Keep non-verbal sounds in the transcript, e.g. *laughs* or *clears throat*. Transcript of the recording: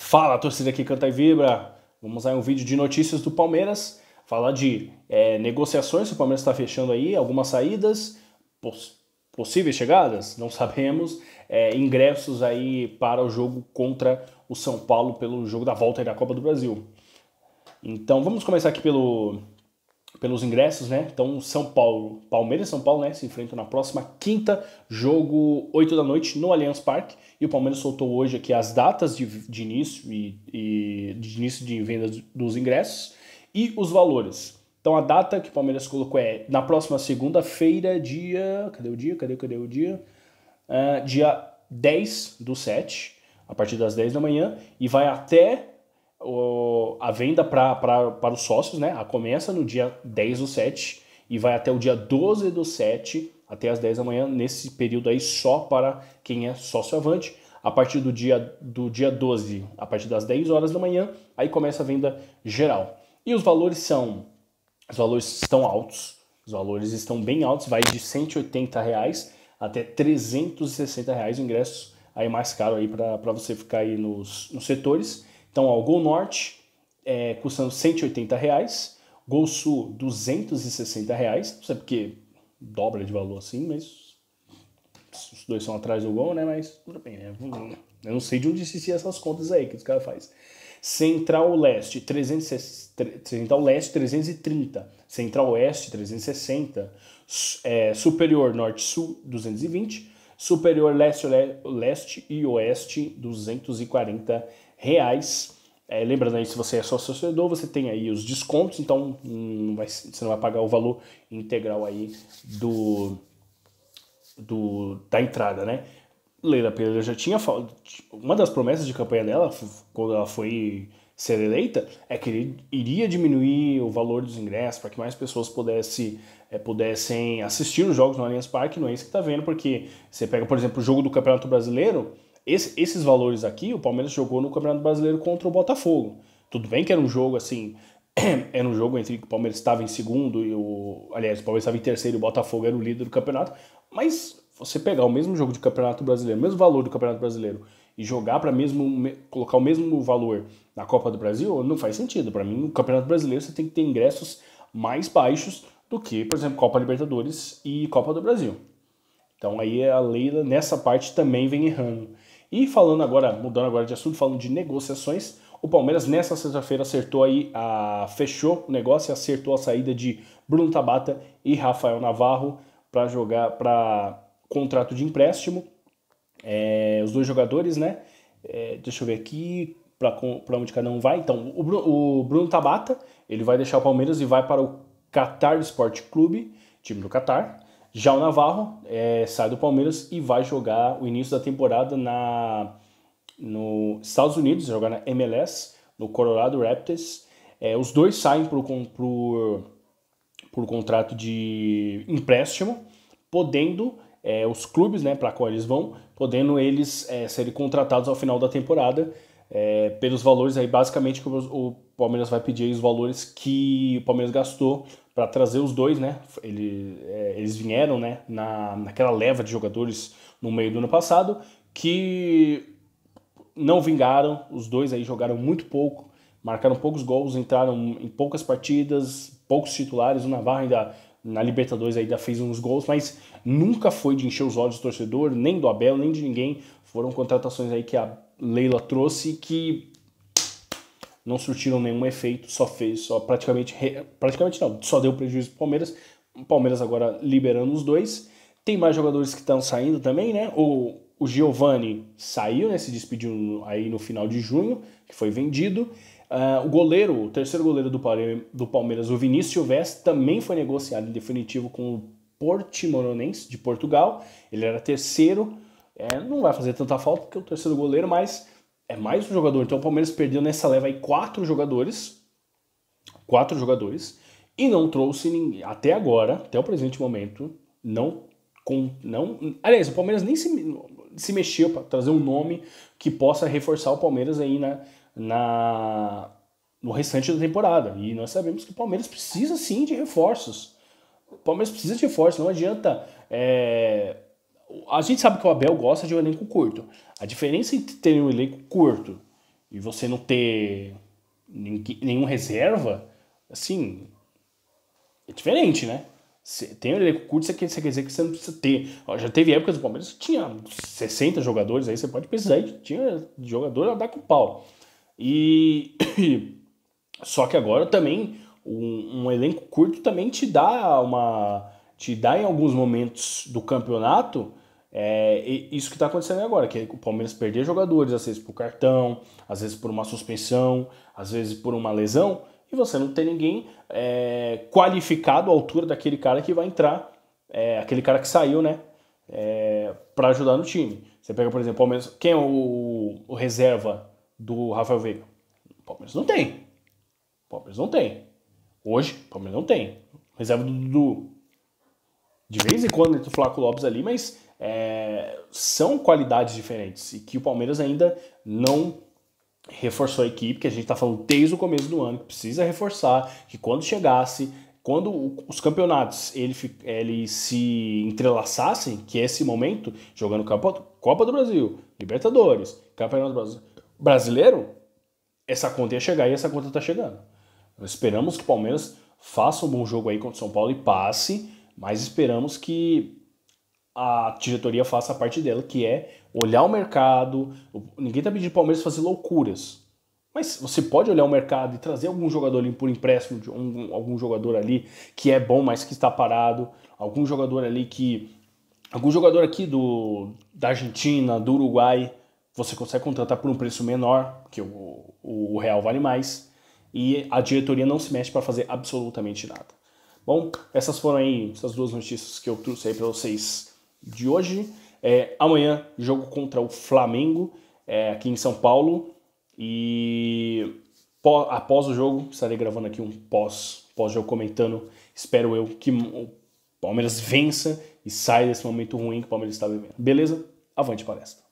Fala torcida que canta e vibra! Vamos a um vídeo de notícias do Palmeiras, falar de é, negociações, o Palmeiras está fechando aí, algumas saídas, poss possíveis chegadas, não *laughs* sabemos, é, ingressos aí para o jogo contra o São Paulo pelo jogo da volta da Copa do Brasil. Então vamos começar aqui pelo pelos ingressos, né? Então, São Paulo, Palmeiras e São Paulo, né? Se enfrentam na próxima quinta, jogo 8 da noite no Allianz Parque. E o Palmeiras soltou hoje aqui as datas de, de início e, e, de início de venda dos ingressos e os valores. Então a data que o Palmeiras colocou é na próxima segunda-feira, dia. Cadê o dia? Cadê, cadê o dia? Uh, dia 10 do 7, a partir das 10 da manhã, e vai até o, a venda pra, pra, para os sócios, né? A começa no dia 10 do 7 e vai até o dia 12 do 7, até as 10 da manhã, nesse período aí só para quem é sócio avante. A partir do dia, do dia 12, a partir das 10 horas da manhã, aí começa a venda geral. E os valores são. Os valores estão altos, os valores estão bem altos, vai de 180 reais até 360 reais o ingresso aí mais caro aí para você ficar aí nos, nos setores. Então, o Gol Norte, é, custando 180 reais, Gol Sul, 260 reais, não sei porque dobra de valor assim, mas os dois são atrás do Gol, né? Mas tudo bem, né? Eu não sei de onde se essas contas aí que os caras fazem. Central Leste 300, Central Leste 330, Central Oeste 360, é, Superior Norte Sul 220, Superior Leste, Leste e Oeste 240 reais. É, lembrando né, aí, se você é sócio torcedor, você tem aí os descontos, então hum, vai, você não vai pagar o valor integral aí do, do da entrada, né? Leila Pereira já tinha falado. Uma das promessas de campanha dela, quando ela foi ser eleita, é que ele iria diminuir o valor dos ingressos para que mais pessoas pudesse, é, pudessem assistir os jogos no Allianz Parque. Não é isso que está vendo, porque você pega, por exemplo, o jogo do Campeonato Brasileiro esse, esses valores aqui, o Palmeiras jogou no Campeonato Brasileiro contra o Botafogo. Tudo bem que era um jogo assim, *clears throat* era um jogo entre que o Palmeiras estava em segundo e o. Aliás, o Palmeiras estava em terceiro e o Botafogo era o líder do campeonato. Mas você pegar o mesmo jogo de Campeonato Brasileiro, o mesmo valor do Campeonato Brasileiro e jogar para mesmo colocar o mesmo valor na Copa do Brasil, não faz sentido. Para mim, no Campeonato Brasileiro você tem que ter ingressos mais baixos do que, por exemplo, Copa Libertadores e Copa do Brasil. Então aí é a Leila nessa parte também vem errando. E falando agora, mudando agora de assunto, falando de negociações, o Palmeiras nessa sexta-feira acertou aí, a, fechou o negócio e acertou a saída de Bruno Tabata e Rafael Navarro para jogar para contrato de empréstimo. É, os dois jogadores, né? É, deixa eu ver aqui para onde cada um vai. Então, o Bruno, o Bruno, Tabata ele vai deixar o Palmeiras e vai para o Qatar Sport Clube, time do Qatar. Já o Navarro é, sai do Palmeiras e vai jogar o início da temporada na nos Estados Unidos, jogar na MLS, no Colorado Raptors. É, os dois saem por, por, por contrato de empréstimo, podendo é, os clubes né, para qual eles vão, podendo eles é, serem contratados ao final da temporada é, pelos valores aí, basicamente, que o Palmeiras vai pedir aí os valores que o Palmeiras gastou para trazer os dois, né? Ele, é, eles vieram, né, na, naquela leva de jogadores no meio do ano passado, que não vingaram, os dois aí jogaram muito pouco, marcaram poucos gols, entraram em poucas partidas, poucos titulares, o Navarro ainda na Libertadores ainda fez uns gols, mas nunca foi de encher os olhos do torcedor, nem do Abel, nem de ninguém. Foram contratações aí que a Leila trouxe que não surtiram nenhum efeito, só fez, só praticamente, praticamente não, só deu prejuízo pro Palmeiras. O Palmeiras agora liberando os dois. Tem mais jogadores que estão saindo também, né? O, o Giovani saiu, né? Se despediu aí no final de junho, que foi vendido. Uh, o goleiro, o terceiro goleiro do, do Palmeiras, o Vinícius Vest, também foi negociado em definitivo com o Portimonense de Portugal. Ele era terceiro. É, não vai fazer tanta falta porque é o terceiro goleiro, mas é mais um jogador. Então o Palmeiras perdeu nessa leva aí quatro jogadores. Quatro jogadores. E não trouxe ninguém. Até agora, até o presente momento, não. Com, não aliás, o Palmeiras nem se, se mexeu para trazer um nome que possa reforçar o Palmeiras aí na, na, no restante da temporada. E nós sabemos que o Palmeiras precisa sim de reforços. O Palmeiras precisa de reforços. Não adianta. É, a gente sabe que o Abel gosta de um elenco curto. A diferença entre ter um elenco curto e você não ter nenhum reserva, assim, é diferente, né? Você tem um elenco curto, você quer, você quer dizer que você não precisa ter. Já teve épocas do Palmeiras que tinha 60 jogadores, aí você pode precisar de, tinha jogador a dar com o pau. E. *coughs* Só que agora também, um, um elenco curto também te dá uma te dá em alguns momentos do campeonato é, isso que está acontecendo agora, que o Palmeiras perder jogadores, às vezes por cartão, às vezes por uma suspensão, às vezes por uma lesão, e você não tem ninguém é, qualificado à altura daquele cara que vai entrar, é, aquele cara que saiu, né? É, para ajudar no time. Você pega, por exemplo, o Palmeiras. Quem é o, o reserva do Rafael Veiga? O Palmeiras não tem. O Palmeiras não tem. Hoje, o Palmeiras não tem. Reserva do Dudu, de vez em quando entra o Flaco Lopes ali, mas é, são qualidades diferentes e que o Palmeiras ainda não reforçou a equipe, que a gente está falando desde o começo do ano, que precisa reforçar, que quando chegasse, quando os campeonatos ele, ele se entrelaçassem, que é esse momento, jogando Copa, Copa do Brasil, Libertadores, Campeonato Brasileiro, essa conta ia chegar e essa conta está chegando. Esperamos que o Palmeiras faça um bom jogo aí contra o São Paulo e passe mas esperamos que a diretoria faça a parte dela, que é olhar o mercado. Ninguém está pedindo para o Palmeiras fazer loucuras. Mas você pode olhar o mercado e trazer algum jogador ali por empréstimo, um, algum jogador ali que é bom, mas que está parado, algum jogador ali que. Algum jogador aqui do, da Argentina, do Uruguai, você consegue contratar por um preço menor, porque o, o real vale mais, e a diretoria não se mexe para fazer absolutamente nada. Bom, essas foram aí essas duas notícias que eu trouxe aí para vocês de hoje. É, amanhã, jogo contra o Flamengo, é, aqui em São Paulo. E após o jogo, estarei gravando aqui um pós, pós-jogo comentando. Espero eu que o Palmeiras vença e saia desse momento ruim que o Palmeiras está vivendo. Beleza? Avante palestra.